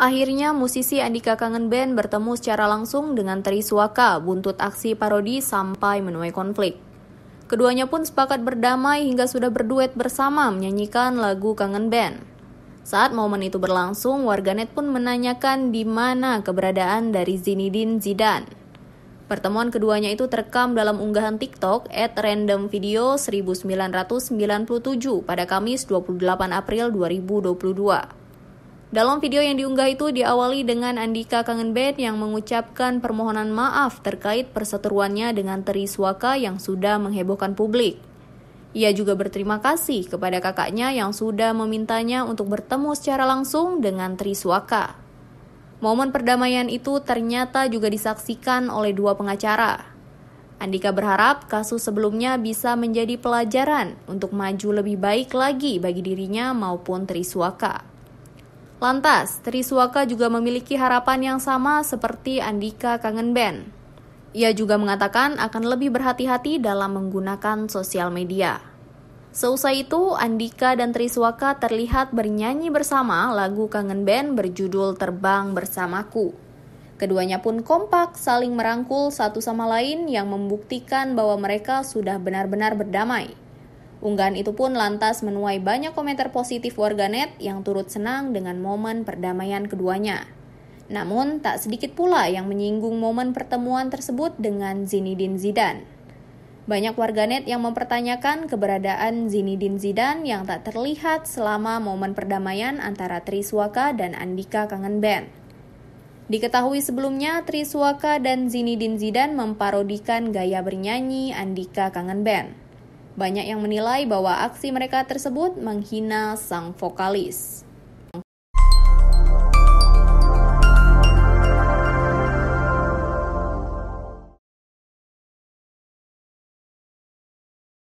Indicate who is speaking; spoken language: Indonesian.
Speaker 1: Akhirnya musisi Andika Kangen Band bertemu secara langsung dengan suaka, buntut aksi parodi sampai menuai konflik. Keduanya pun sepakat berdamai hingga sudah berduet bersama menyanyikan lagu Kangen Band. Saat momen itu berlangsung, warganet pun menanyakan di mana keberadaan dari Zinidin Zidane. Pertemuan keduanya itu terekam dalam unggahan TikTok at random video 1997 pada Kamis 28 April 2022. Dalam video yang diunggah itu diawali dengan Andika Kangen Band yang mengucapkan permohonan maaf terkait perseteruannya dengan Teri Swaka yang sudah menghebohkan publik. Ia juga berterima kasih kepada kakaknya yang sudah memintanya untuk bertemu secara langsung dengan Tri Suaka. Momen perdamaian itu ternyata juga disaksikan oleh dua pengacara. Andika berharap kasus sebelumnya bisa menjadi pelajaran untuk maju lebih baik lagi bagi dirinya maupun Tri Suaka. Lantas, Tri Triswaka juga memiliki harapan yang sama seperti Andika Kangen Band. Ia juga mengatakan akan lebih berhati-hati dalam menggunakan sosial media. Seusai itu, Andika dan Tri Triswaka terlihat bernyanyi bersama lagu Kangen Band berjudul Terbang Bersamaku. Keduanya pun kompak saling merangkul satu sama lain yang membuktikan bahwa mereka sudah benar-benar berdamai. Unggahan itu pun lantas menuai banyak komentar positif warganet yang turut senang dengan momen perdamaian keduanya. Namun, tak sedikit pula yang menyinggung momen pertemuan tersebut dengan Zinedine Zidane. Banyak warganet yang mempertanyakan keberadaan Zinedine Zidane yang tak terlihat selama momen perdamaian antara Tri Triswaka dan Andika Kangenben. Diketahui sebelumnya, Tri Triswaka dan Zinedine Zidane memparodikan gaya bernyanyi Andika Kangenben. Banyak yang menilai bahwa aksi mereka tersebut menghina sang vokalis.